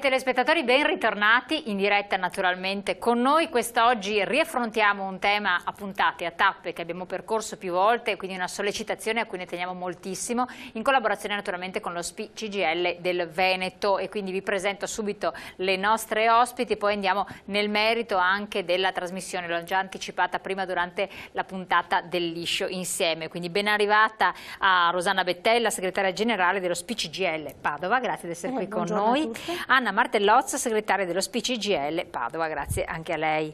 telespettatori, ben ritornati in diretta naturalmente con noi. Quest'oggi riaffrontiamo un tema a puntate, a tappe che abbiamo percorso più volte, quindi una sollecitazione a cui ne teniamo moltissimo, in collaborazione naturalmente con lo SPI CGL del Veneto e quindi vi presento subito le nostre ospiti, poi andiamo nel merito anche della trasmissione, l'ho già anticipata prima durante la puntata del liscio insieme. Quindi ben arrivata a Rosanna Bettella, segretaria generale dello SPI CGL Padova, grazie di essere eh, qui con noi. Anna Anna Martellozza, segretaria dello SPCGL Padova. Grazie anche a lei.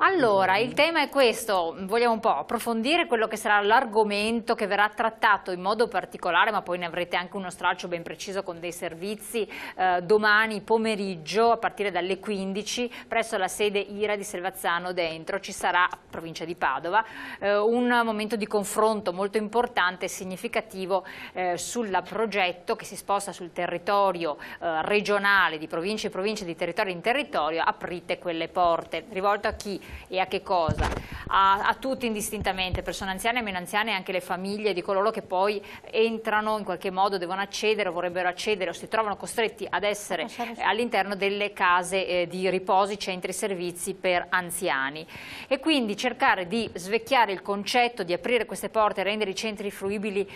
Allora, il tema è questo, vogliamo un po' approfondire quello che sarà l'argomento che verrà trattato in modo particolare, ma poi ne avrete anche uno stralcio ben preciso con dei servizi eh, domani pomeriggio a partire dalle 15 presso la sede IRA di Selvazzano dentro, ci sarà, provincia di Padova, eh, un momento di confronto molto importante e significativo eh, sul progetto che si sposta sul territorio eh, regionale di province e province di territorio in territorio, aprite quelle porte, rivolto a chi e a che cosa, a, a tutti indistintamente, persone anziane e meno anziane e anche le famiglie di coloro che poi entrano in qualche modo, devono accedere, vorrebbero accedere o si trovano costretti ad essere all'interno delle case eh, di riposi, centri e servizi per anziani. E quindi cercare di svecchiare il concetto, di aprire queste porte, e rendere i centri fruibili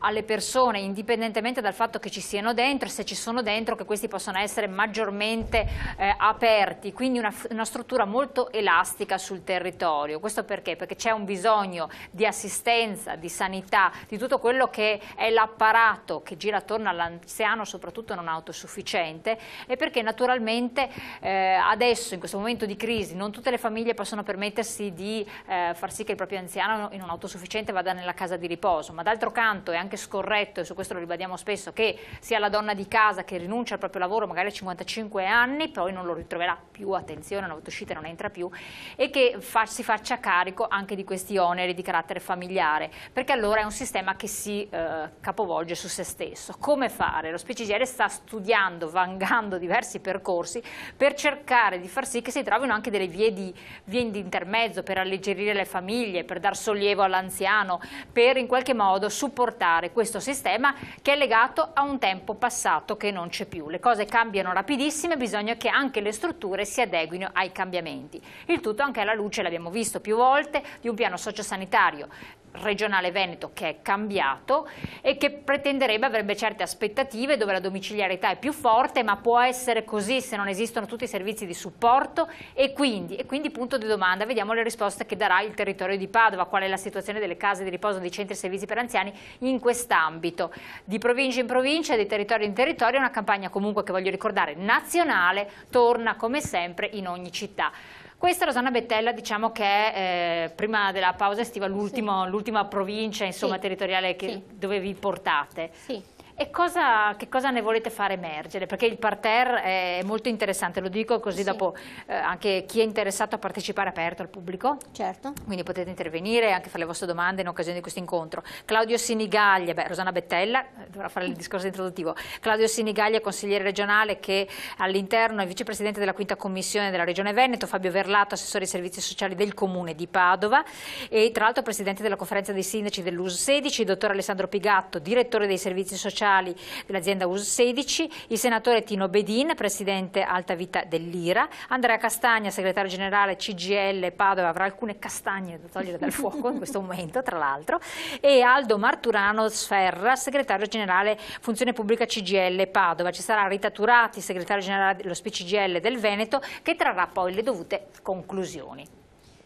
alle persone, indipendentemente dal fatto che ci siano dentro, e se ci sono dentro che questi possono essere maggiormente eh, aperti, quindi una, una, struttura molto elastica sul territorio. Questo perché? Perché c'è un bisogno di assistenza, di sanità, di tutto quello che è l'apparato che gira attorno all'anziano, soprattutto non autosufficiente, e perché naturalmente eh, adesso, in questo momento di crisi, non tutte le famiglie possono permettersi di eh, far sì che il proprio anziano in un autosufficiente vada nella casa di riposo, ma d'altro canto è anche anche scorretto, e su questo lo ribadiamo spesso, che sia la donna di casa che rinuncia al proprio lavoro magari a 55 anni, poi non lo ritroverà più, attenzione, una volta uscita non entra più, e che fa, si faccia carico anche di questi oneri di carattere familiare, perché allora è un sistema che si eh, capovolge su se stesso. Come fare? Lo SPCGR sta studiando, vangando diversi percorsi per cercare di far sì che si trovino anche delle vie di, vie di intermezzo per alleggerire le famiglie, per dar sollievo all'anziano, per in qualche modo supportare cambiare questo sistema che è legato a un tempo passato che non c'è più. Le cose cambiano rapidissime, bisogna che anche le strutture si adeguino ai cambiamenti. Il tutto anche alla luce, l'abbiamo visto più volte, di un piano sociosanitario regionale Veneto che è cambiato e che pretenderebbe, avrebbe certe aspettative dove la domiciliarità è più forte ma può essere così se non esistono tutti i servizi di supporto e quindi, e quindi punto di domanda, vediamo le risposte che darà il territorio di Padova, qual è la situazione delle case di riposo, dei centri e servizi per anziani in quest'ambito, di provincia in provincia, di territorio in territorio, una campagna comunque che voglio ricordare nazionale, torna come sempre in ogni città. Questa Rosanna Bettella diciamo che è eh, prima della pausa estiva l'ultima sì. provincia insomma, sì. territoriale che, dove vi portate. Sì. E cosa, che cosa ne volete far emergere? Perché il parterre è molto interessante, lo dico così sì. dopo eh, anche chi è interessato a partecipare è aperto al pubblico. Certo. Quindi potete intervenire e anche fare le vostre domande in occasione di questo incontro. Claudio Sinigaglia, beh, Rosana Bettella, eh, dovrà fare il mm. discorso introduttivo. Claudio Sinigaglia, consigliere regionale che all'interno è vicepresidente della quinta commissione della Regione Veneto, Fabio Verlato, assessore ai servizi sociali del Comune di Padova e tra l'altro presidente della conferenza dei sindaci dell'US 16, dottor Alessandro Pigatto, direttore dei servizi sociali generali dell'azienda US16, il senatore Tino Bedin, presidente Alta Vita dell'IRA, Andrea Castagna, segretario generale CGL Padova, avrà alcune castagne da togliere dal fuoco in questo momento, tra l'altro, e Aldo Marturano Sferra, segretario generale Funzione Pubblica CGL Padova. Ci sarà Rita Turati, segretario generale dello SPCGL del Veneto, che trarrà poi le dovute conclusioni.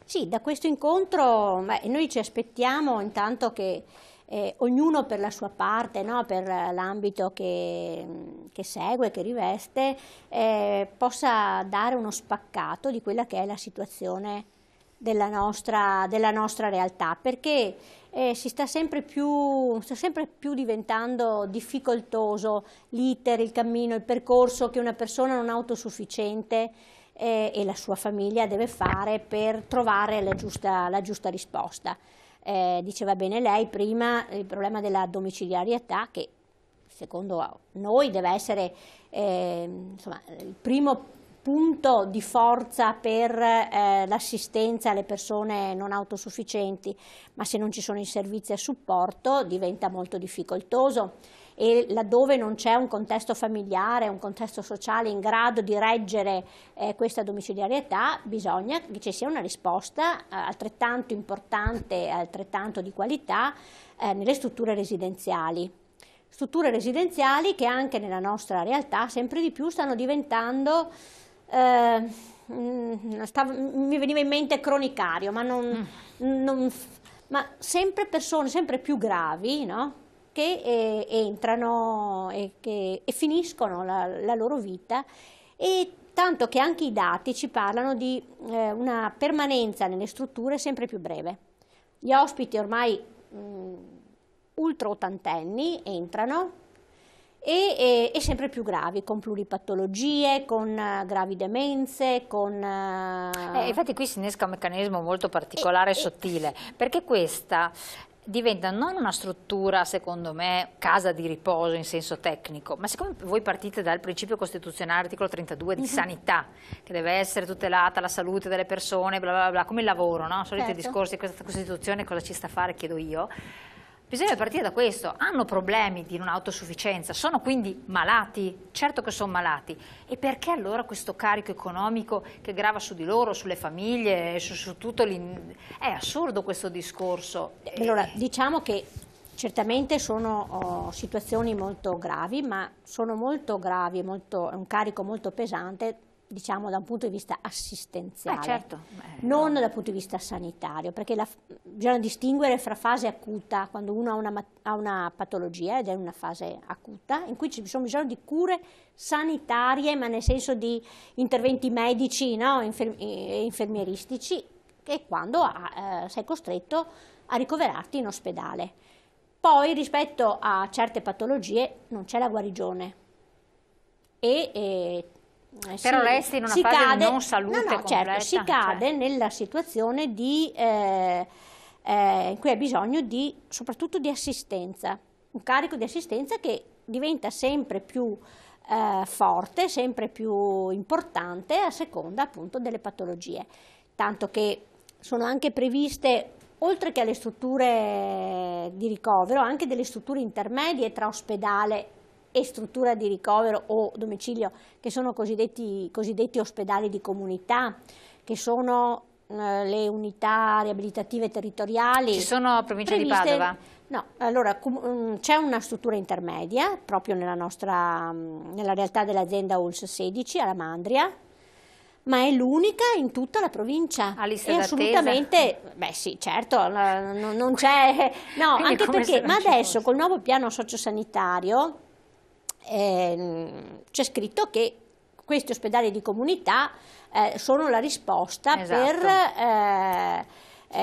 Sì, da questo incontro beh, noi ci aspettiamo intanto che eh, ognuno per la sua parte, no? per l'ambito che, che, segue, che riveste, eh, possa dare uno spaccato di quella che è la situazione della nostra, della nostra realtà, perché eh, si sta sempre, più, sta sempre più diventando difficoltoso l'iter, il cammino, il percorso che una persona non autosufficiente eh, e la sua famiglia deve fare per trovare la giusta, la giusta risposta eh, diceva bene lei prima, il problema della domiciliarietà che secondo noi deve essere eh, insomma, il primo punto di forza per eh, l'assistenza alle persone non autosufficienti, ma se non ci sono i servizi a supporto diventa molto difficoltoso e laddove non c'è un contesto familiare, un contesto sociale in grado di reggere eh, questa domiciliarietà, bisogna che ci sia una risposta eh, altrettanto importante altrettanto di qualità eh, nelle strutture residenziali. Strutture residenziali che anche nella nostra realtà sempre di più stanno diventando eh, mm, mm, Stavo, mm, mi veniva in mente cronicario, ma, non, mm. non, ma sempre persone sempre più gravi, no? che eh, entrano e, che, e finiscono la, la, loro vita e tanto che anche i dati ci parlano di eh, una permanenza nelle strutture sempre più breve. Gli ospiti ormai mh, mm, ultra ottantenni entrano, e, e, e, sempre più gravi, con pluripatologie, con uh, gravi demenze, con... Uh... Eh, infatti qui si innesca un meccanismo molto particolare e sottile, perché questa diventa non una struttura, secondo me, casa di riposo in senso tecnico, ma siccome voi partite dal principio costituzionale, articolo 32 di mm -hmm. sanità, che deve essere tutelata la salute delle persone, bla bla bla, come il lavoro, no? Soliti certo. discorsi, questa Costituzione cosa ci sta a fare, chiedo io. Bisogna partire da questo, hanno problemi di non autosufficienza, sono quindi malati, certo che sono malati. E perché allora questo carico economico che grava su di loro, sulle famiglie, su, su tutto l'in... È assurdo questo discorso. Eh, allora, diciamo che Certamente sono oh, situazioni molto gravi, ma sono molto gravi, è un carico molto pesante diciamo da un punto di vista assistenziale, eh, certo. Beh, non no. dal punto di vista sanitario, perché la, bisogna distinguere fra fase acuta, quando uno ha una, ha una patologia ed è una fase acuta, in cui ci sono bisogno di cure sanitarie, ma nel senso di interventi medici no? Infer, e eh, infermieristici, e quando ha, eh, sei costretto a ricoverarti in ospedale. Poi rispetto a certe patologie non c'è la guarigione e, e eh, però si, resti in una fase cade, non salute no, no, certo, completa, certo, si cioè. cade cioè. nella situazione di, eh, eh, in cui ha bisogno di, soprattutto di assistenza, un carico di assistenza che diventa sempre più eh, forte, sempre più importante a seconda appunto delle patologie, tanto che sono anche previste oltre che alle strutture di ricovero, anche delle strutture intermedie tra ospedale e struttura di ricovero o domicilio, che sono cosiddetti, cosiddetti ospedali di comunità, che sono eh, le unità riabilitative territoriali. Ci sono province previste, di Padova? No, allora mm, c'è una struttura intermedia proprio nella, nostra, mm, nella realtà dell'azienda ULS 16 alla Mandria, ma è l'unica in tutta la provincia. A lista e assolutamente, beh sì, certo, non, non c'è, no, Quindi anche perché, ma adesso col nuovo piano sociosanitario eh, c'è scritto che questi ospedali di comunità eh, sono la risposta esatto. per eh,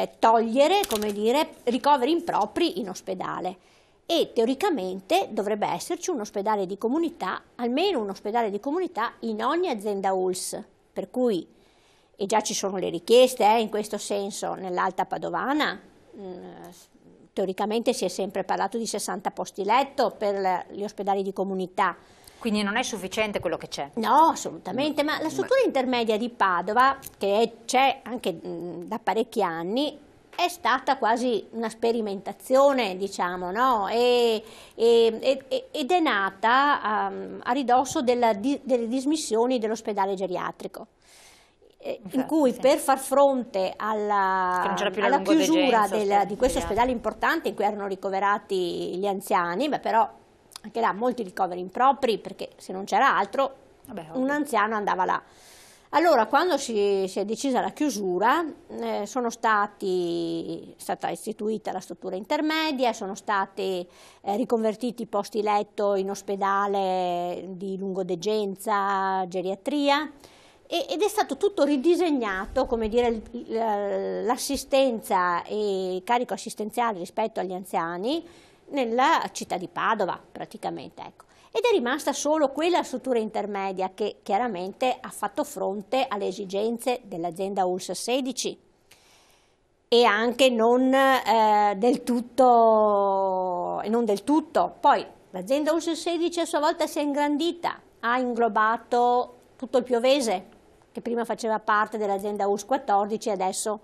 eh, togliere, come dire, ricoveri impropri in ospedale. E teoricamente dovrebbe esserci un ospedale di comunità, almeno un ospedale di comunità in ogni azienda ULS, per cui, e già ci sono le richieste eh, in questo senso nell'Alta Padovana, mh, mm, teoricamente si è sempre parlato di 60 posti letto per gli ospedali di comunità. Quindi non è sufficiente quello che c'è? No, assolutamente, ma la struttura intermedia di Padova, che c'è anche da parecchi anni, è stata quasi una sperimentazione, diciamo, no? e, e, ed è nata um, a ridosso della, di, delle dismissioni dell'ospedale geriatrico. Eh, Infatti, in cui sì. per far fronte alla, alla chiusura del, di questo eh. ospedale importante in cui erano ricoverati gli anziani, beh, però anche là molti ricoveri impropri perché se non c'era altro Vabbè, un anziano andava là. Allora, quando si, si è decisa la chiusura, eh, stati, è stata istituita la struttura intermedia, sono stati eh, riconvertiti i posti letto in ospedale di lungodegenza, geriatria, ed è stato tutto ridisegnato, come dire, eh, l'assistenza e il carico assistenziale rispetto agli anziani nella città di Padova praticamente. Ecco. Ed è rimasta solo quella struttura intermedia che chiaramente ha fatto fronte alle esigenze dell'azienda ULS 16 e anche non, eh, del, tutto, non del tutto. Poi l'azienda ULS 16 a sua volta si è ingrandita, ha inglobato tutto il Piovese, che prima faceva parte dell'azienda US 14 e adesso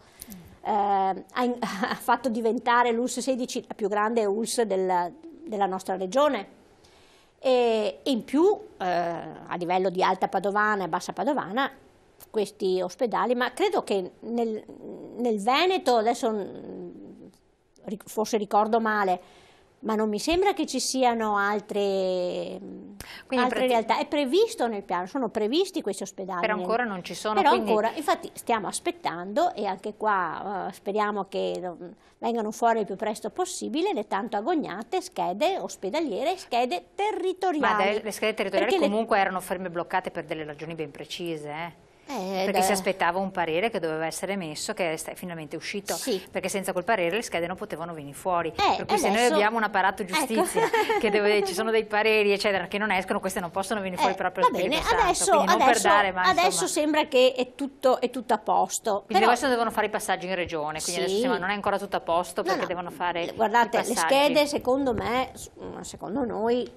eh, ha, in, ha, fatto diventare lus 16 la più grande ULS del, della nostra regione. E in più, eh, a livello di Alta Padovana e Bassa Padovana, questi ospedali, ma credo che nel, nel Veneto, adesso mm, forse ricordo male, ma non mi sembra che ci siano altre, mm, altre realtà. È previsto nel piano, sono previsti questi ospedali. Però ancora non ci sono. Però quindi... ancora, infatti stiamo aspettando e anche qua uh, speriamo che mm, vengano fuori il più presto possibile le tanto agognate schede ospedaliere e schede territoriali. Ma le schede territoriali Perché comunque le... erano ferme e bloccate per delle ragioni ben precise. Eh? Eh, perché si aspettava un parere che doveva essere messo, che è finalmente uscito, sì. perché senza quel parere le schede non potevano venire fuori. Eh, per cui adesso... se noi abbiamo un apparato ecco. giustizia, ecco. che deve, ci sono dei pareri eccetera, che non escono, queste non possono venire fuori eh, proprio va bene, adesso, adesso, perdare, ma, adesso sembra che è tutto, è tutto a posto. Quindi però... adesso devono fare i passaggi in regione, quindi sì. adesso insomma, non è ancora tutto a posto perché no, no. devono fare Guardate, le schede secondo me, secondo noi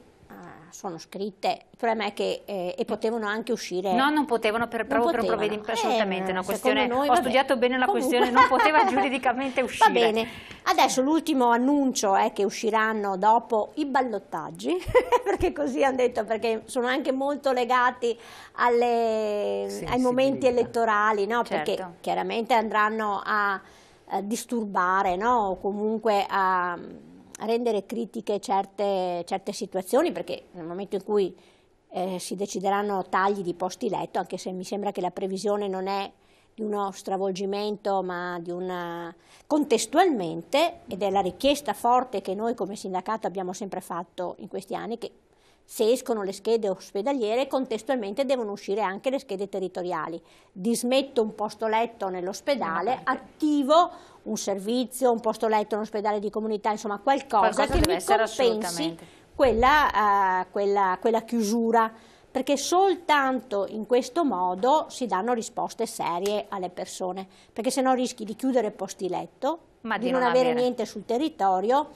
sono scritte, il problema è che eh, e potevano anche uscire. No, non potevano per, non potevano. per un eh, provvedimento, assolutamente, eh, una questione, noi, ho studiato bene la Comunque. questione, non poteva giuridicamente uscire. Va bene, adesso l'ultimo annuncio è che usciranno dopo i ballottaggi, perché così hanno detto, perché sono anche molto legati alle, ai momenti elettorali, no? certo. perché chiaramente andranno a, a disturbare, no? o comunque a rendere critiche certe, certe situazioni, perché nel momento in cui eh, si decideranno tagli di posti letto, anche se mi sembra che la previsione non è di uno stravolgimento, ma di una contestualmente, ed è la richiesta forte che noi come sindacato abbiamo sempre fatto in questi anni, che se escono le schede ospedaliere contestualmente devono uscire anche le schede territoriali. Dismetto un posto letto nell'ospedale, attivo un servizio, un posto letto in ospedale di comunità, insomma qualcosa, qualcosa che mi compensi quella, uh, quella, quella chiusura perché soltanto in questo modo si danno risposte serie alle persone, perché se no rischi di chiudere posti letto, di, di, non, non avere, avere niente sul territorio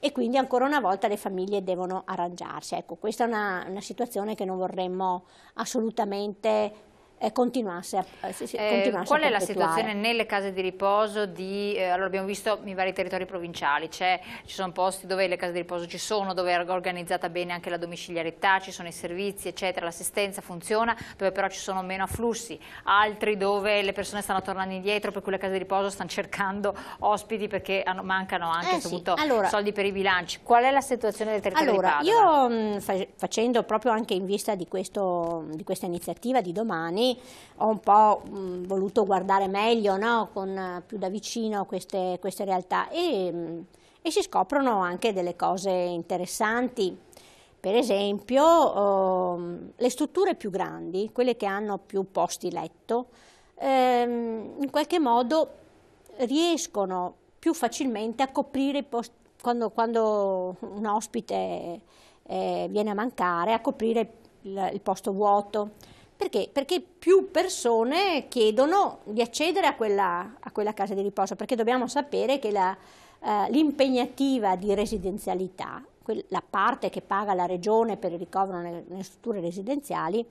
e quindi ancora una volta le famiglie devono arrangiarsi. Ecco, questa è una, una situazione che non vorremmo assolutamente eh, eh, continuasse a, si, si, eh, Qual è la situazione nelle case di riposo? Di, eh, allora abbiamo visto i vari territori provinciali, ci sono posti dove le case di riposo ci sono, dove è organizzata bene anche la domiciliarità, ci sono i servizi, eccetera, l'assistenza funziona, dove però ci sono meno afflussi, altri dove le persone stanno tornando indietro, per cui le case di riposo stanno cercando ospiti perché hanno, mancano anche eh, sì. punto, allora, soldi per i bilanci. Qual è la situazione del territorio allora, Io mh, mm, facendo proprio anche in vista di, questo, di questa iniziativa di domani, ho un po' mh, mm, voluto guardare meglio, no? Con, eh, più da vicino queste, queste realtà e, mh, mm, e si scoprono anche delle cose interessanti. Per esempio, ehm, le strutture più grandi, quelle che hanno più posti letto, ehm, in qualche modo riescono più facilmente a coprire i posti, quando, quando un ospite eh, viene a mancare, a coprire il, il posto vuoto. Perché? Perché più persone chiedono di accedere a quella, a quella casa di riposo, perché dobbiamo sapere che eh, l'impegnativa eh, di residenzialità, la parte che paga la regione per il ricovero nelle, nelle strutture residenziali,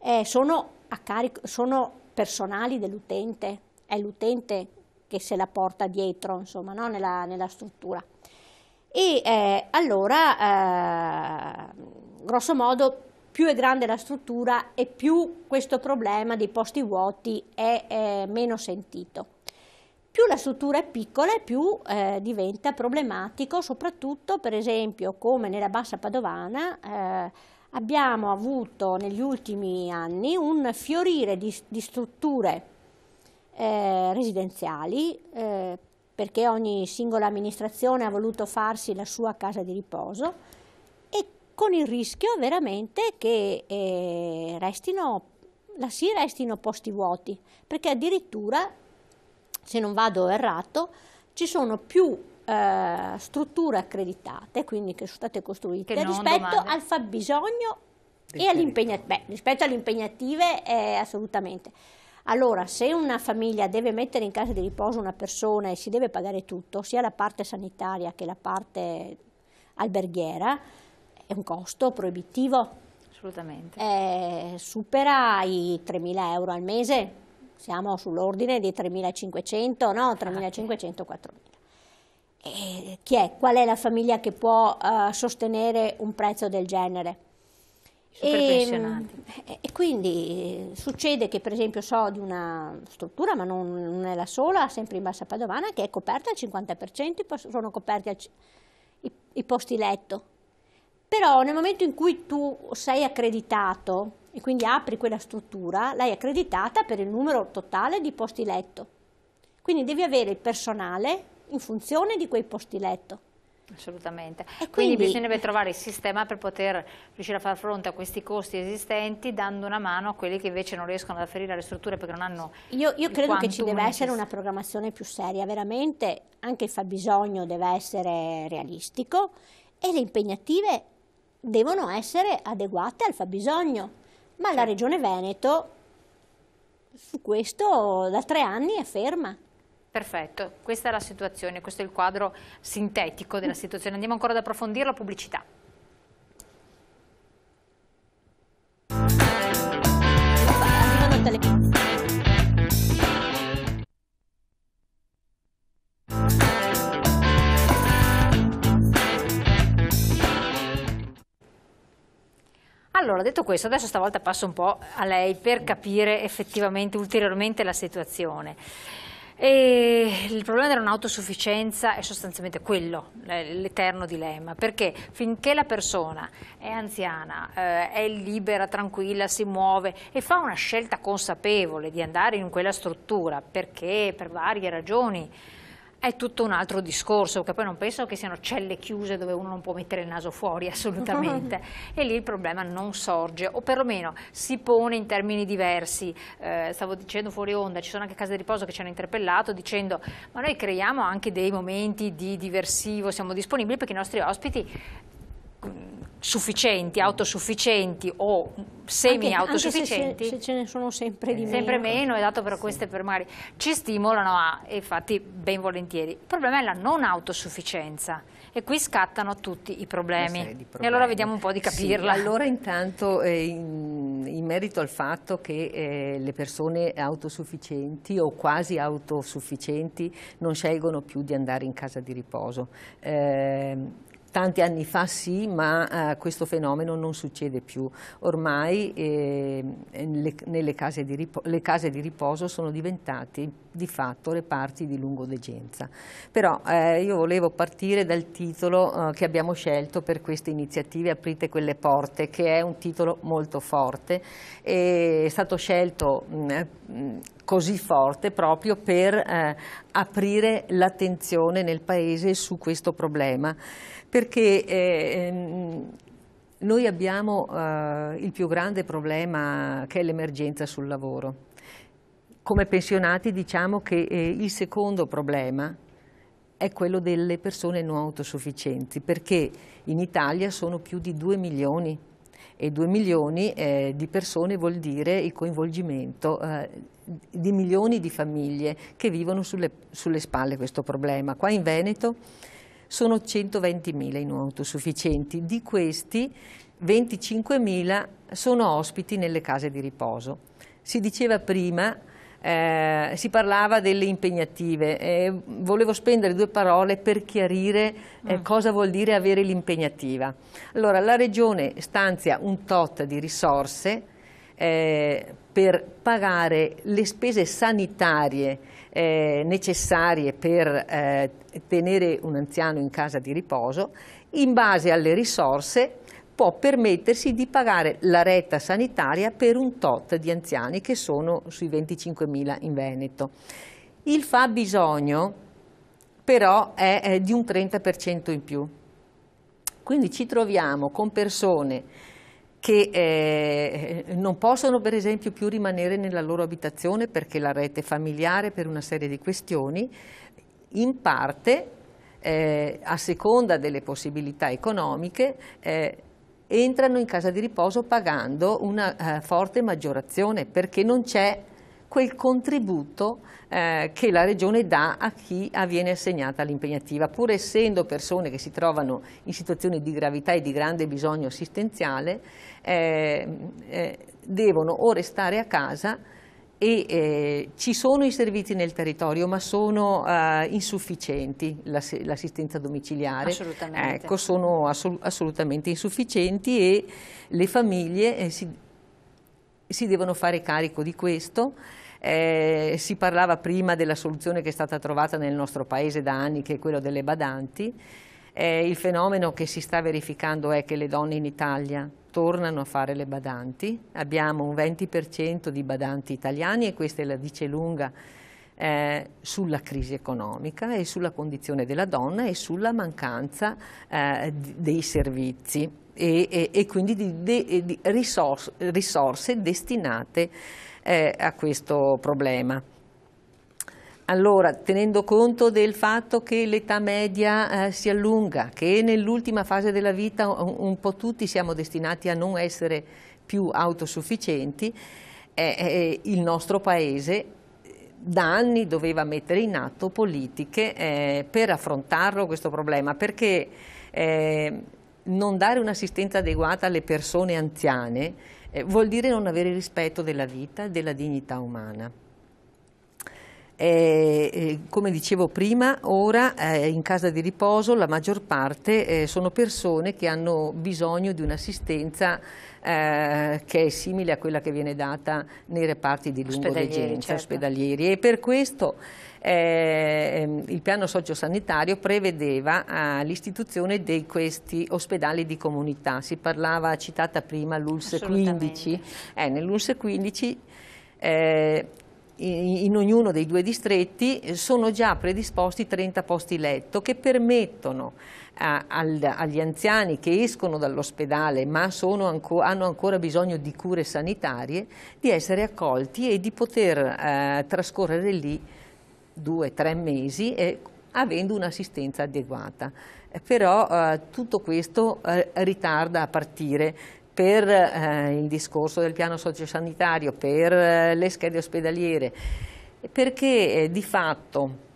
eh, sono, carico, sono personali dell'utente, è l'utente che se la porta dietro, insomma, no? nella, nella, struttura. E eh, allora, eh, grosso modo, più è grande la struttura e più questo problema dei posti vuoti è, è meno sentito. Più la struttura è piccola e più eh, diventa problematico, soprattutto per esempio come nella Bassa Padovana eh, abbiamo avuto negli ultimi anni un fiorire di, di strutture eh, residenziali eh, perché ogni singola amministrazione ha voluto farsi la sua casa di riposo, con il rischio veramente che eh, restino, la si restino posti vuoti, perché addirittura, se non vado errato, ci sono più eh, strutture accreditate, quindi che sono state costruite, rispetto domande. al fabbisogno e all'impegnativa. Beh, rispetto alle impegnative eh, assolutamente. Allora, se una famiglia deve mettere in casa di riposo una persona e si deve pagare tutto, sia la parte sanitaria che la parte alberghiera, è un costo proibitivo. Assolutamente. Eh, supera i 3.000 euro al mese, siamo sull'ordine di 3.500, no? 3.500, ah, 4.000. E chi è? Qual è la famiglia che può uh, sostenere un prezzo del genere? E, ehm, e, quindi succede che per esempio so di una struttura, ma non, non è la sola, sempre in Bassa Padovana, che è coperta al 50%, sono coperti al, i, i posti letto. Però nel momento in cui tu sei accreditato e quindi apri quella struttura, l'hai accreditata per il numero totale di posti letto. Quindi devi avere il personale in funzione di quei posti letto. Assolutamente. Quindi, quindi, bisognerebbe trovare il sistema per poter riuscire a far fronte a questi costi esistenti dando una mano a quelli che invece non riescono ad afferire alle strutture perché non hanno... Io, io credo che ci deve essere una programmazione più seria, veramente anche il fabbisogno deve essere realistico e le impegnative devono essere adeguate al fabbisogno, ma la Regione Veneto su questo da tre anni è ferma. Perfetto, questa è la situazione, questo è il quadro sintetico della situazione. Andiamo ancora ad approfondire la pubblicità. Allora, detto questo, adesso stavolta passo un po' a lei per capire effettivamente ulteriormente la situazione. E il problema dell'autosufficienza è sostanzialmente quello, l'eterno dilemma, perché finché la persona è anziana, eh, è libera, tranquilla, si muove e fa una scelta consapevole di andare in quella struttura, perché per varie ragioni è tutto un altro discorso, che poi non penso che siano celle chiuse dove uno non può mettere il naso fuori assolutamente e lì il problema non sorge o perlomeno si pone in termini diversi, eh, stavo dicendo fuori onda, ci sono anche case di riposo che ci hanno interpellato dicendo ma noi creiamo anche dei momenti di diversivo, siamo disponibili perché i nostri ospiti sufficienti, autosufficienti o semi-autosufficienti. Se, se, ce ne sono sempre di meno. sempre meno. meno è dato per sì. per mari. Ci stimolano a, infatti ben volentieri. Il problema è la non autosufficienza e qui scattano tutti i problemi. problemi. Eh e allora vediamo un po' di capirla. Sì, allora intanto eh, in, in, merito al fatto che eh, le persone autosufficienti o quasi autosufficienti non scelgono più di andare in casa di riposo. Eh, tanti anni fa sì, ma eh, questo fenomeno non succede più. Ormai eh, le, case riposo, le, case di riposo sono diventate di fatto reparti di lungodegenza. Però eh, io volevo partire dal titolo eh, che abbiamo scelto per queste iniziative Aprite quelle porte, che è un titolo molto forte. E è stato scelto mh, mm, eh, così forte proprio per eh, aprire l'attenzione nel Paese su questo problema perché eh, noi abbiamo eh, il più grande problema che è l'emergenza sul lavoro. Come pensionati diciamo che eh, il secondo problema è quello delle persone non autosufficienti, perché in Italia sono più di 2 milioni e 2 milioni eh, di persone vuol dire il coinvolgimento eh, di milioni di famiglie che vivono sulle, sulle spalle questo problema. Qua in Veneto sono 120.000 i non autosufficienti, di questi 25.000 sono ospiti nelle case di riposo. Si diceva prima, eh, si parlava delle impegnative, eh, volevo spendere due parole per chiarire eh, mm. cosa vuol dire avere l'impegnativa. Allora, la Regione stanzia un tot di risorse eh, per pagare le spese sanitarie eh, necessarie per eh, tenere un anziano in casa di riposo, in base alle risorse può permettersi di pagare la retta sanitaria per un tot di anziani che sono sui 25.000 in Veneto. Il fabbisogno però è, è di un 30% in più. Quindi ci troviamo con persone che eh, non possono per esempio più rimanere nella loro abitazione perché la rete familiare per una serie di questioni in parte eh, a seconda delle possibilità economiche eh, entrano in casa di riposo pagando una eh, forte maggiorazione perché non c'è quel contributo eh, che la Regione dà a chi viene assegnata l'impegnativa. Pur essendo persone che si trovano in situazioni di gravità e di grande bisogno assistenziale, eh, eh, devono o restare a casa e eh, ci sono i servizi nel territorio ma sono eh, insufficienti l'assistenza domiciliare assolutamente. Ecco, sono assolut assolutamente insufficienti e le famiglie eh, si si devono fare carico di questo. Eh, si parlava prima della soluzione che è stata trovata nel nostro paese da anni, che è quella delle badanti. Eh, il fenomeno che si sta verificando è che le donne in Italia tornano a fare le badanti. Abbiamo un 20% di badanti italiani e questa è la dice lunga eh, sulla crisi economica e sulla condizione della donna e sulla mancanza eh, dei servizi e, e, e quindi di, de, di risorse, risorse, destinate eh, a questo problema. Allora, tenendo conto del fatto che l'età media eh, si allunga, che nell'ultima fase della vita un, un, po' tutti siamo destinati a non essere più autosufficienti, eh, eh, il nostro Paese eh, da anni doveva mettere in atto politiche eh, per affrontarlo questo problema, perché eh, non dare un'assistenza adeguata alle persone anziane eh, vuol dire non avere rispetto della vita e della dignità umana. Eh, eh, come dicevo prima, ora eh, in casa di riposo la maggior parte eh, sono persone che hanno bisogno di un'assistenza eh, che è simile a quella che viene data nei reparti di lunga degenza certo. ospedalieri e per questo eh, ehm, il piano sociosanitario prevedeva eh, l'istituzione di questi ospedali di comunità. Si parlava, citata prima, l'ULS 15. Eh, Nell'ULS 15 eh, in ognuno dei due distretti sono già predisposti 30 posti letto che permettono a, al, agli anziani che escono dall'ospedale ma anco, hanno ancora bisogno di cure sanitarie di essere accolti e di poter eh, trascorrere lì due, tre mesi eh, avendo un'assistenza adeguata. Eh, però eh, tutto questo eh, ritarda a partire per eh, il discorso del piano sociosanitario, per eh, le schede ospedaliere, perché di fatto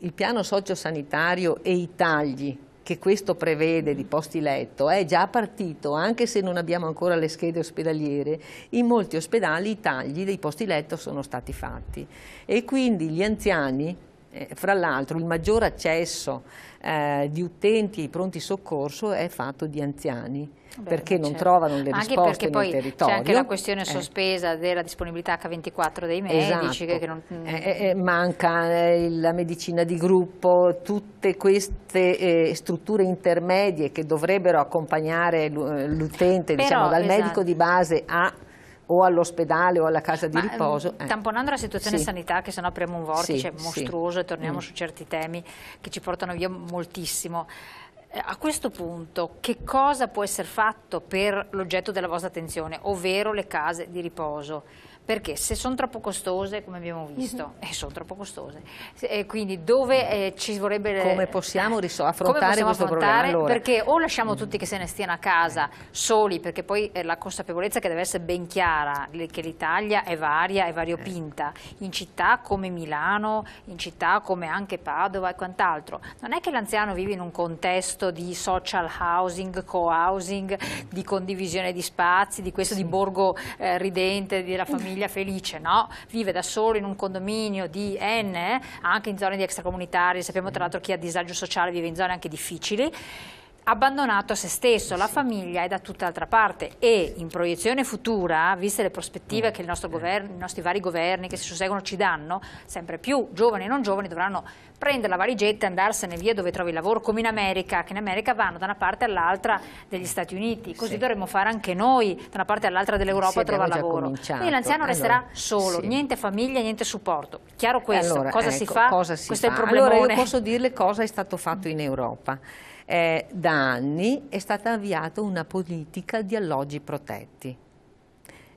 il piano sociosanitario e i tagli che questo prevede di posti letto è già partito, anche se non abbiamo ancora le schede ospedaliere, in molti ospedali i tagli dei posti letto sono stati fatti e quindi gli anziani eh, fra l'altro il maggior accesso eh, di utenti ai pronti soccorso è fatto di anziani. Beh, perché non certo. trovano le risposte anche perché poi C'è anche la questione eh. sospesa della disponibilità H24 dei medici. Esatto. Che, che non... eh, eh, eh manca la medicina di gruppo, tutte queste strutture intermedie che dovrebbero accompagnare l'utente diciamo, dal esatto. medico di base a o all'ospedale o alla casa di Ma, riposo. Ehm, eh. Tamponando la situazione sì. sanità, che sennò apriamo un vortice sì, mostruoso sì. e torniamo mm. su certi temi che ci portano via moltissimo. Eh, a questo punto che cosa può essere fatto per l'oggetto della vostra attenzione, ovvero le case di riposo? perché se sono troppo costose, come abbiamo mhm. visto, e eh, sono troppo costose, e eh, quindi dove eh, ci vorrebbe... Come possiamo affrontare come possiamo questo affrontare? problema? Perché o lasciamo mm. tutti che se ne stiano a casa soli, perché poi eh, la consapevolezza che deve essere ben chiara, che l'Italia è varia, è variopinta, in città come Milano, in città come anche Padova e quant'altro. Non è che l'anziano vive in un contesto di social housing, co-housing, di condivisione di spazi, di questo sì. di borgo eh, ridente, della famiglia famiglia felice, no? vive da solo in un condominio di N, eh? anche in zone di extracomunitari, sappiamo tra l'altro chi ha disagio sociale vive in zone anche difficili, abbandonato a se stesso, eh la famiglia è da tutt'altra parte e in proiezione futura, viste le prospettive mm. che eh. governo, i nostri vari governi che si susseguono ci danno, sempre più giovani e non giovani dovranno prendere la valigetta e andarsene via dove trovi lavoro, come in America, che in America vanno da una parte all'altra degli Stati Uniti, così sì. dovremmo fare anche noi, da una parte all'altra dell'Europa sì, a trovare lavoro. Quindi l'anziano allora, resterà solo, sì. niente famiglia, niente supporto. Chiaro questo, allora, cosa, ecco, si cosa, si fa? questo è il problema. Allora io posso dirle cosa è stato fatto in Europa eh, da anni è stata avviata una politica di alloggi protetti,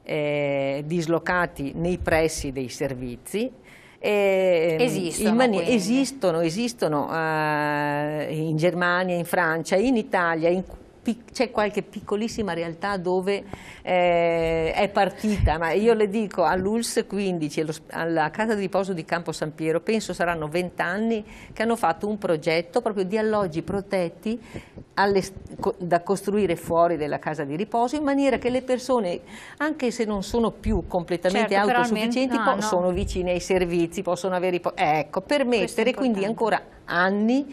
eh, dislocati nei pressi dei servizi, e, ehm, esistono, esistono, esistono uh, in Germania, in Francia, in Italia, in c'è qualche piccolissima realtà dove eh, è partita, ma io le dico all'ULS 15 alla casa di riposo di Campo San Piero, penso saranno 20 anni che hanno fatto un progetto proprio di alloggi protetti alle, da costruire fuori della casa di riposo in maniera che le persone, anche se non sono più completamente certo, autosufficienti, almeno, no, sono no. vicine ai servizi, possono avere... Ecco, permettere quindi ancora anni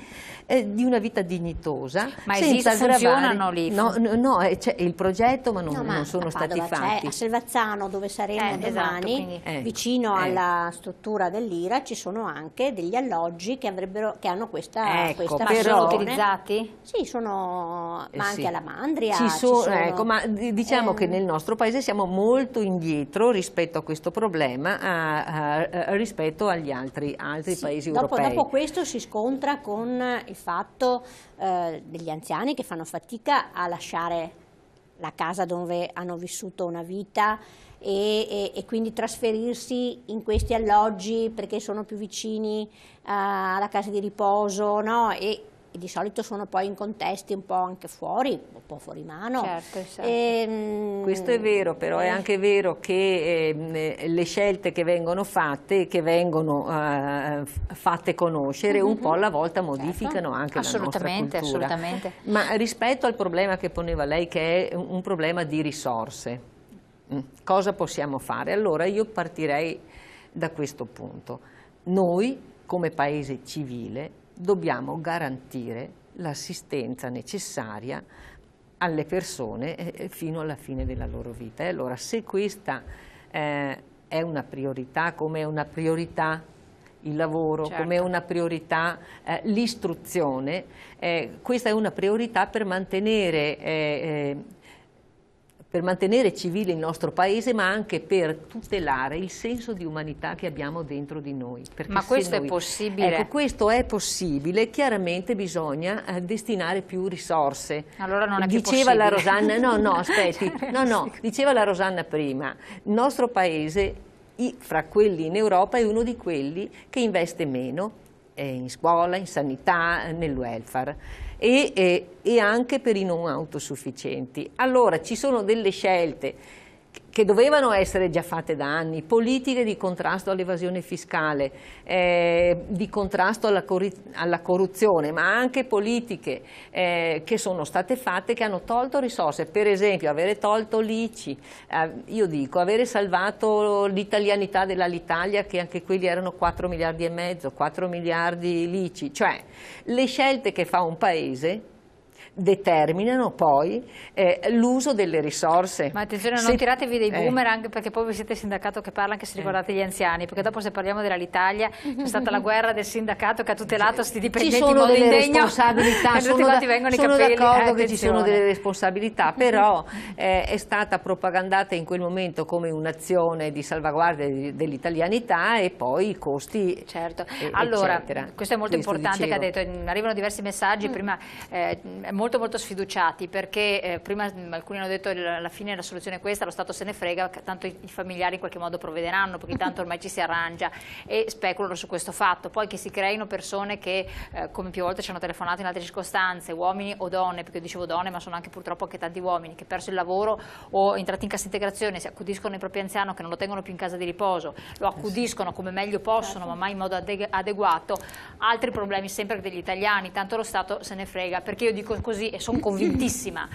eh, di una vita dignitosa. Ma senza esiste, funzionano lì? No, no, no c'è il progetto ma non, no, ma non sono stati fatti. A Selvazzano dove saremo eh, esatto, domani, esatto, vicino eh. alla struttura dell'IRA, ci sono anche degli alloggi che, che hanno questa, ecco, questa sono utilizzati? Sì, sono eh, ma anche sì. alla Mandria. Ci sono, ci sono ecco, ma diciamo ehm... che nel nostro paese siamo molto indietro rispetto a questo problema a, a, a, rispetto agli altri, altri sì, paesi dopo, europei. Dopo questo si scontra con il fatto eh, degli anziani che fanno fatica a lasciare la casa dove hanno vissuto una vita e, e, e quindi trasferirsi in questi alloggi perché sono più vicini uh, alla casa di riposo no? e e di solito sono poi in contesti un po' anche fuori, un po' fuori mano. Certo, certo. E, ehm, Questo è vero, però eh. è anche vero che eh, le scelte che vengono fatte, e che vengono eh, fatte conoscere, mm -hmm. un po' mhm. alla volta modificano certo. anche la nostra cultura. Assolutamente. Ma rispetto al problema che poneva lei, che è un problema di risorse, mm, cosa possiamo fare? Allora io partirei da questo punto. Noi, come paese civile, dobbiamo garantire l'assistenza necessaria alle persone eh, eh, fino alla fine della loro vita. E allora se questa eh, è una priorità, come è una priorità il lavoro, certo. come è una priorità eh, l'istruzione, eh, questa è una priorità per mantenere eh, per mantenere civile il nostro paese, ma anche per tutelare il senso di umanità che abbiamo dentro di noi. Perché ma questo noi... è possibile? Ecco, questo è possibile, chiaramente bisogna eh, destinare più risorse. Allora non è Diceva più possibile. la Rosanna, no, no, aspetti, cioè, no, no, diceva la Rosanna prima, il nostro paese fra quelli in Europa è uno di quelli che investe meno eh, in scuola, in sanità, nel welfare e, e, eh, e anche per i non autosufficienti. Allora ci sono delle scelte che dovevano essere già fatte da anni, politiche di contrasto all'evasione fiscale, eh, di contrasto alla, alla, corruzione, ma anche politiche eh, che sono state fatte, che hanno tolto risorse, per esempio avere tolto l'ICI, eh, io dico avere salvato l'italianità dell'Alitalia, che anche quelli erano 4 miliardi e mezzo, 4 miliardi l'ICI, cioè le scelte che fa un paese determinano poi eh, l'uso delle risorse. Ma attenzione, non se... tiratevi dei eh. boomerang eh. perché poi vi siete il sindacato che parla anche se riguardate gli anziani, perché dopo se parliamo dell'Italia c'è stata la guerra del sindacato che ha tutelato questi dipendenti in modo indegno. Ci sono delle responsabilità, sono, da, vengono sono d'accordo eh, che ci sono delle responsabilità, però eh, è stata propagandata in quel momento come un'azione di salvaguardia dell'italianità e poi i costi Certo, allora, eccetera. questo è molto questo importante dicevo. che ha detto, arrivano diversi messaggi, mm. prima eh, molto molto molto sfiduciati perché eh, prima mm, alcuni hanno detto che alla fine la soluzione è questa, lo Stato se ne frega, tanto i familiari in qualche modo provvederanno perché tanto ormai ci si arrangia e speculano su questo fatto. Poi che si creino persone che eh, come più volte ci hanno telefonato in altre circostanze, uomini o donne, perché io dicevo donne ma sono anche purtroppo anche tanti uomini che perso il lavoro o entrati in cassa integrazione, si accudiscono il proprio anziano che non lo tengono più in casa di riposo, lo accudiscono come meglio possono ma mai in modo adegu adeguato, altri problemi sempre degli italiani, tanto lo Stato se ne frega perché io dico così così e sono convintissima.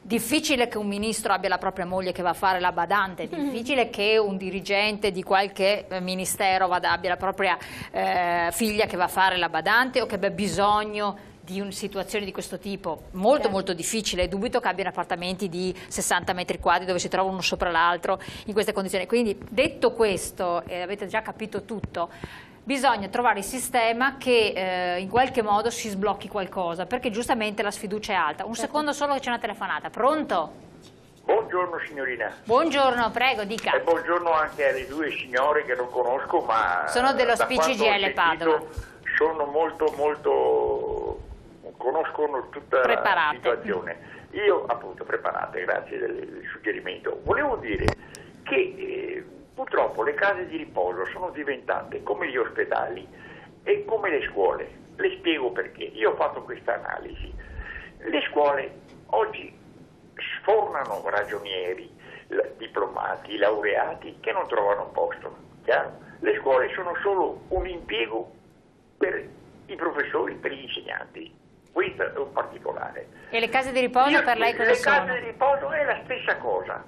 Difficile che un ministro abbia la propria moglie che va a fare la badante, difficile che un dirigente di qualche eh, ministero vada, abbia la propria eh, figlia che va a fare la badante o che abbia bisogno di una situazione di questo tipo molto certo. molto difficile dubito che abbiano appartamenti di 60 metri quadri dove si trovano uno sopra l'altro in queste condizioni quindi detto questo e eh, avete già capito tutto bisogna trovare il sistema che eh, in qualche modo si sblocchi qualcosa, perché giustamente la sfiducia è alta. Un certo. secondo solo che c'è una telefonata. Pronto? Buongiorno signorina. Buongiorno, prego, dica. E buongiorno anche alle due signore che non conosco, ma... Sono dello SPCGL Padova. Sono molto, molto... conoscono tutta preparate. la situazione. Io, appunto, preparate, grazie del suggerimento. Volevo dire che... Eh, Purtroppo le case di riposo sono diventate come gli ospedali e come le scuole. Le spiego perché. Io ho fatto questa analisi. Le scuole oggi sfornano ragionieri, diplomati, laureati che non trovano posto. Chiaro? Le scuole sono solo un impiego per i professori, per gli insegnanti. Questo è un particolare. E le case di riposo Io, per lei cosa le sono? Le case di riposo è la stessa cosa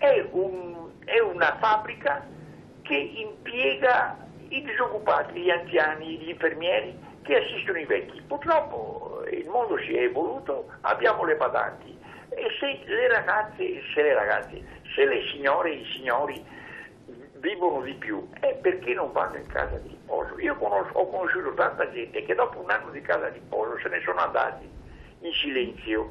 è, un, è una fabbrica che impiega i disoccupati, gli anziani, gli infermieri che assistono i vecchi. Purtroppo eh, il mondo si è evoluto, abbiamo le badanti e se le ragazze, se le, ragazze, se le signore e i signori vivono di più è perché non vanno in casa di riposo. Io conosco, ho conosciuto tanta gente che dopo un anno di casa di riposo se ne sono andati in silenzio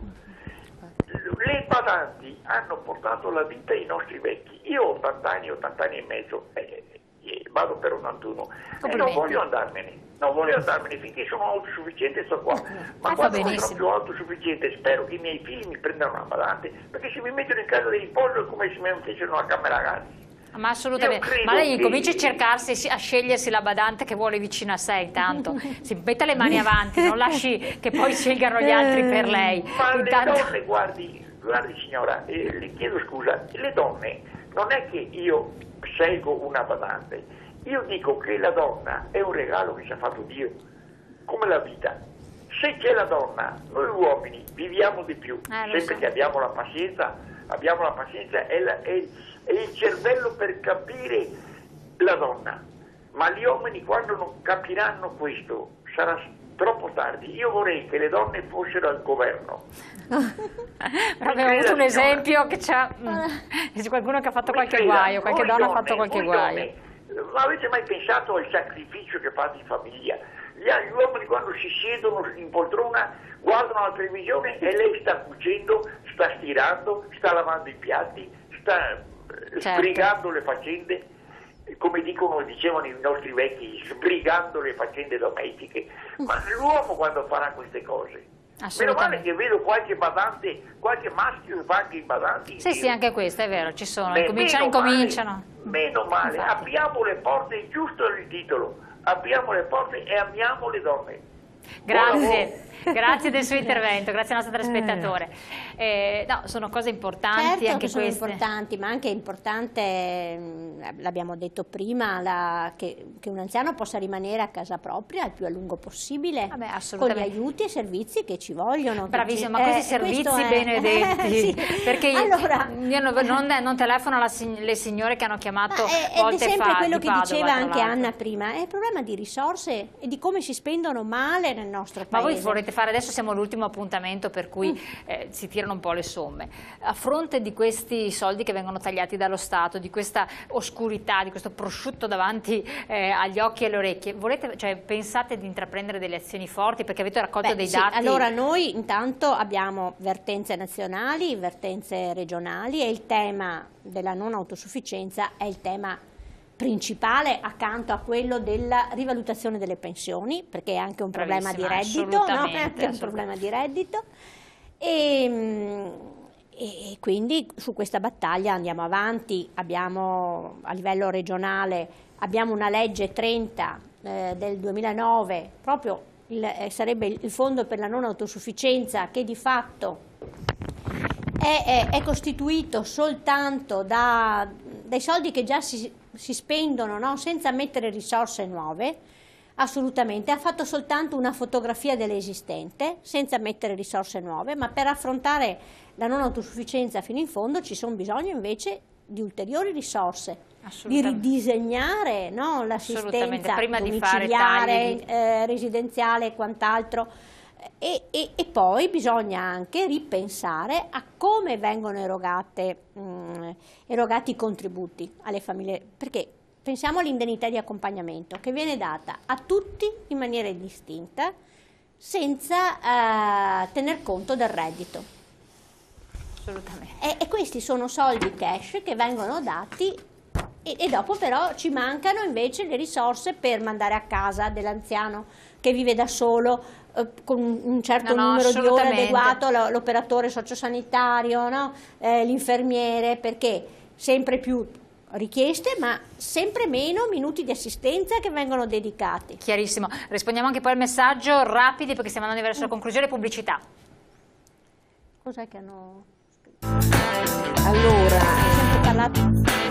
le badanti hanno portato la vita ai nostri vecchi. Io ho 80 anni, 80 anni e mezzo, eh, eh, eh, eh vado per 81 e eh, non voglio andarmene. Non voglio andarmene finché sono autosufficiente sto qua, eh, ma quando sono più autosufficiente spero che i miei figli mi prendano una badante perché se mi mettono in casa di pollo è come se mi mettessero una camera a gas. Ma assolutamente. Ma lei incomincia che... a cercarsi, a scegliersi la badante che vuole vicino a sé intanto. si mette le mani avanti, non lasci che poi scelgano gli altri per lei. Eh. Ma intanto... le donne, guardi, guardi signora, eh, le chiedo scusa, le donne non è che io scelgo una badante, io dico che la donna è un regalo che ci ha fatto Dio, come la vita. Se c'è la donna, noi uomini viviamo di più, eh, sempre so. che abbiamo la pazienza abbiamo la pazienza e, la, e, e il cervello per capire la donna, ma gli uomini quando non capiranno questo sarà troppo tardi. Io vorrei che le donne fossero al governo. Abbiamo avuto un esempio che mm, ah. c'è qualcuno che ha fatto qualche guaio, qualche donna donne, ha fatto qualche guaio. Donne, ma avete mai pensato al sacrificio che fa di famiglia? Gli uomini quando si siedono in poltrona guardano la televisione e lei sta cucendo, sta stirando, sta lavando i piatti, sta eh, certo. sbrigando le faccende, come dicono, dicevano i nostri vecchi, sbrigando le faccende domestiche. Ma l'uomo quando farà queste cose? Meno male che vedo qualche badante, qualche maschio che fa anche i badanti. Sì, sì, anche questo è vero, ci sono, Beh, ecco, incominciano, meno incominciano. Male, meno male, Infatti. abbiamo le porte, giusto il titolo, abbiamo le porte e amiamo le donne. Grazie. grazie del suo intervento, grazie al nostro telespettatore. Eh. eh, no, sono cose importanti certo anche sono queste. importanti, ma anche importante, l'abbiamo detto prima, la, che, che, un anziano possa rimanere a casa propria il più a lungo possibile, Vabbè, con gli aiuti e servizi che ci vogliono. Bravissima, ci... ma questi eh, servizi benedetti, sì. perché allora... io non, non telefono sig le signore che hanno chiamato ma volte è, è sempre fa, quello che Padova, diceva anche Anna prima, è il problema di risorse e di come si spendono male nel nostro paese. Ma voi volete dovete fare adesso siamo all'ultimo appuntamento per cui mm. eh, si tirano un po' le somme. A fronte di questi soldi che vengono tagliati dallo Stato, di questa oscurità, di questo prosciutto davanti eh, agli occhi e alle orecchie, volete, cioè, pensate di intraprendere delle azioni forti perché avete raccolto Beh, dei sì, dati? Allora noi intanto abbiamo vertenze nazionali, vertenze regionali e il tema della non autosufficienza è il tema principale accanto a quello della rivalutazione delle pensioni, perché è anche un problema di reddito, no? è anche un problema di reddito. Ehm, e, e quindi su questa battaglia andiamo avanti, abbiamo a livello regionale abbiamo una legge 30 eh, del 2009, proprio il, eh, sarebbe il fondo per la non autosufficienza che di fatto è, è, è costituito soltanto da, dai soldi che già si si spendono no? senza mettere risorse nuove, assolutamente, ha fatto soltanto una fotografia dell'esistente senza mettere risorse nuove, ma per affrontare la non autosufficienza fino in fondo ci sono bisogno invece di ulteriori risorse, di ridisegnare no? l'assistenza domiciliare, eh, residenziale e quant'altro. E, e, e, poi bisogna anche ripensare a come vengono erogate, mh, mm, erogati i contributi alle famiglie, perché pensiamo all'indennità di accompagnamento che viene data a tutti in maniera distinta senza eh, tener conto del reddito. Assolutamente. E, e, questi sono soldi cash che vengono dati e dopo però ci mancano invece le risorse per mandare a casa dell'anziano che vive da solo, eh, con un certo no, no, numero di ore adeguato l'operatore sociosanitario, no? eh, l'infermiere, perché sempre più richieste ma sempre meno minuti di assistenza che vengono dedicati. Chiarissimo, rispondiamo anche poi al messaggio rapidi perché stiamo andando verso la conclusione, pubblicità. Cos'è che hanno Allora, ho sempre parlato...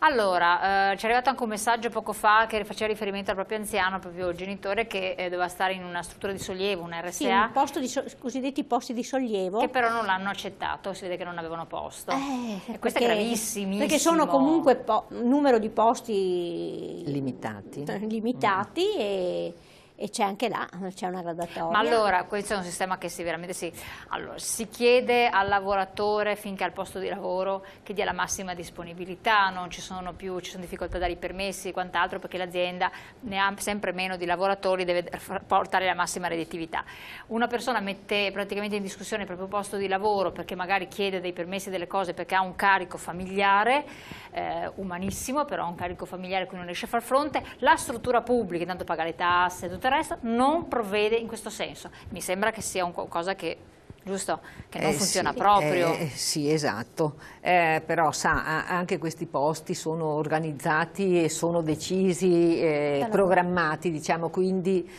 Allora, eh, ci è arrivato anche un messaggio poco fa che faceva riferimento al proprio anziano, al proprio genitore che eh, doveva stare in una struttura di sollievo, un RSA. Sì, un posto di so cosiddetti posti di sollievo. Che però non l'hanno accettato, si vede che non avevano posto. Eh, e questo perché, è gravissimo. Perché sono comunque un numero di posti limitati, limitati mm. e e c'è anche là, c'è una gradatoria. Ma allora, questo è un sistema che si veramente si, allora, si chiede al lavoratore finché al posto di lavoro che dia la massima disponibilità, non ci sono più, ci sono difficoltà a dare i permessi e quant'altro perché l'azienda ne ha sempre meno di lavoratori, deve portare la massima redditività. Una persona mette praticamente in discussione il proprio posto di lavoro perché magari chiede dei permessi e delle cose perché ha un carico familiare, eh, umanissimo, però un carico familiare a cui non riesce a far fronte, la struttura pubblica, intanto paga le tasse, tutta terrestre non provvede in questo senso. Mi sembra che sia un qualcosa che giusto? Che non eh, funziona sì, proprio. Eh, sì, esatto, eh, però sa, anche questi posti sono organizzati e sono decisi, eh, programmati, diciamo, quindi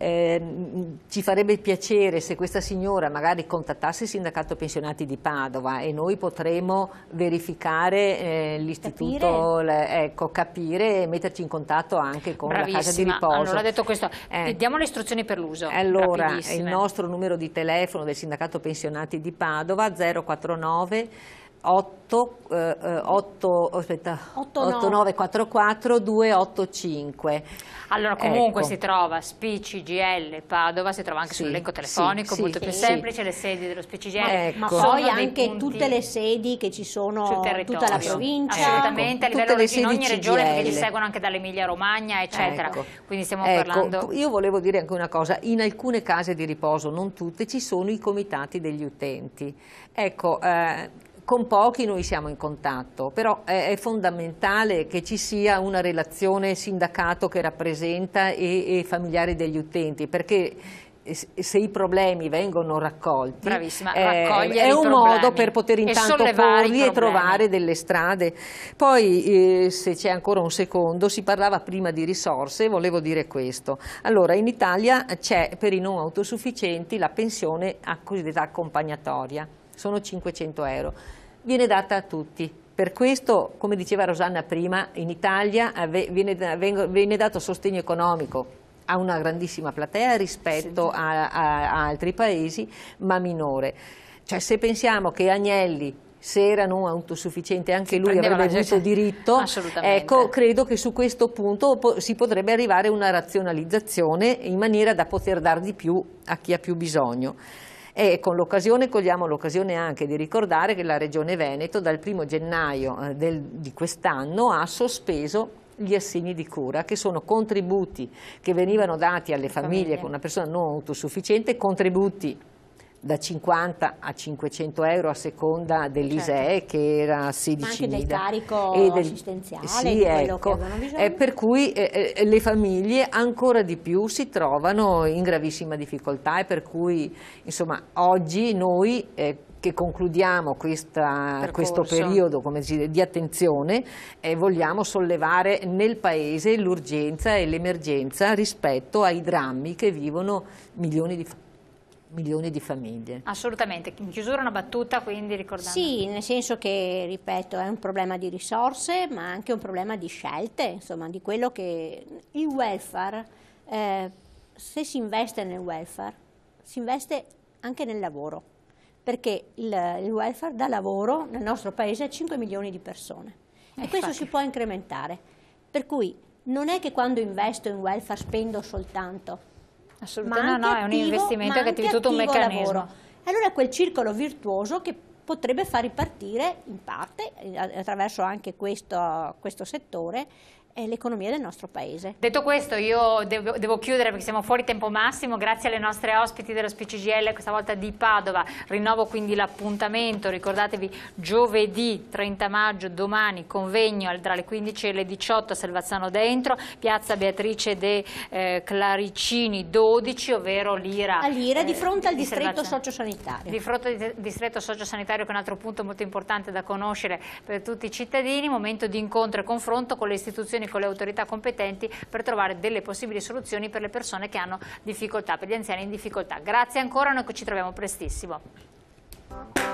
eh, ci farebbe piacere se questa signora magari contattasse il sindacato pensionati di Padova e noi potremo verificare eh, l'istituto, ecco, capire e metterci in contatto anche con Bravissima. la casa di riposo. Allora, detto questo, eh. diamo le istruzioni per l'uso. Allora, il nostro numero di telefono del sindacato pensionati di Padova 049 8944 285. Eh, eh, allora comunque ecco. si trova SPCGL Padova, si trova anche sì, sull'elenco telefonico, sì, molto sì, più semplice, le sedi dello SPCGL. Ecco. Ma poi anche tutte le sedi che ci sono, tutta la provincia. Assolutamente, ecco. a livello di ogni regione CGL. perché ci seguono anche dall'Emilia Romagna, eccetera. Ecco. Quindi stiamo ecco, parlando... Io volevo dire anche una cosa, in alcune case di riposo, non tutte, ci sono i comitati degli utenti. Ecco, eh, con pochi noi siamo in contatto, però è, fondamentale che ci sia una relazione sindacato che rappresenta e, e familiari degli utenti, perché se i problemi vengono raccolti eh, è un modo per poter intanto porli e trovare delle strade poi eh, se c'è ancora un secondo si parlava prima di risorse volevo dire questo allora in Italia c'è per i non autosufficienti la pensione cosiddetta accompagnatoria sono 500 euro viene data a tutti. Per questo, come diceva Rosanna prima, in Italia viene, viene dato sostegno economico a una grandissima platea rispetto sì. a, a, a altri paesi, ma minore. Cioè, se pensiamo che Agnelli se era non autosufficiente anche lui avrebbe avuto diritto ecco credo che su questo punto po si potrebbe arrivare a una razionalizzazione in maniera da poter dar di più a chi ha più bisogno e con l'occasione cogliamo l'occasione anche di ricordare che la Regione Veneto dal 1 gennaio eh, del, di quest'anno ha sospeso gli assegni di cura, che sono contributi che venivano dati alle famiglie, famiglie con una persona non autosufficiente, contributi da 50 a 500 euro a seconda dell'ISEE certo. che era 16 16.000 anche del carico e del, assistenziale sì, ecco, eh, per cui eh, eh, le famiglie ancora di più si trovano in gravissima difficoltà e per cui insomma oggi noi eh, che concludiamo questa, questo periodo dice, di attenzione eh, vogliamo sollevare nel Paese l'urgenza e l'emergenza rispetto ai drammi che vivono milioni di famiglie milioni di famiglie. Assolutamente, in chiusura una battuta quindi ricordando. Sì, nel senso che, ripeto, è un problema di risorse ma anche un problema di scelte, insomma, di quello che il welfare, eh, se si investe nel welfare, si investe anche nel lavoro, perché il, il welfare dà lavoro nel nostro paese a 5 milioni di persone e, e eh, questo si può incrementare, per cui non è che quando investo in welfare spendo soltanto, Assolutamente, no, no, è un investimento che attivi tutto un meccanismo. Lavoro. Allora è quel circolo virtuoso che potrebbe far ripartire in parte, eh, attraverso anche questo, questo settore, l'economia del nostro paese. Detto questo io devo, devo, chiudere perché siamo fuori tempo massimo, grazie alle nostre ospiti dello SPCGL questa volta di Padova, rinnovo quindi l'appuntamento, ricordatevi giovedì 30 maggio domani convegno tra le 15 e le 18 a Selvazzano Dentro, piazza Beatrice De eh, Claricini 12 ovvero l'Ira. All'Ira eh, di fronte al di distretto sociosanitario. Di fronte al distretto sociosanitario che è un altro punto molto importante da conoscere per tutti i cittadini, momento di incontro e confronto con le istituzioni con le autorità competenti per trovare delle possibili soluzioni per le persone che hanno difficoltà, per gli anziani in difficoltà. Grazie ancora, noi ci troviamo prestissimo.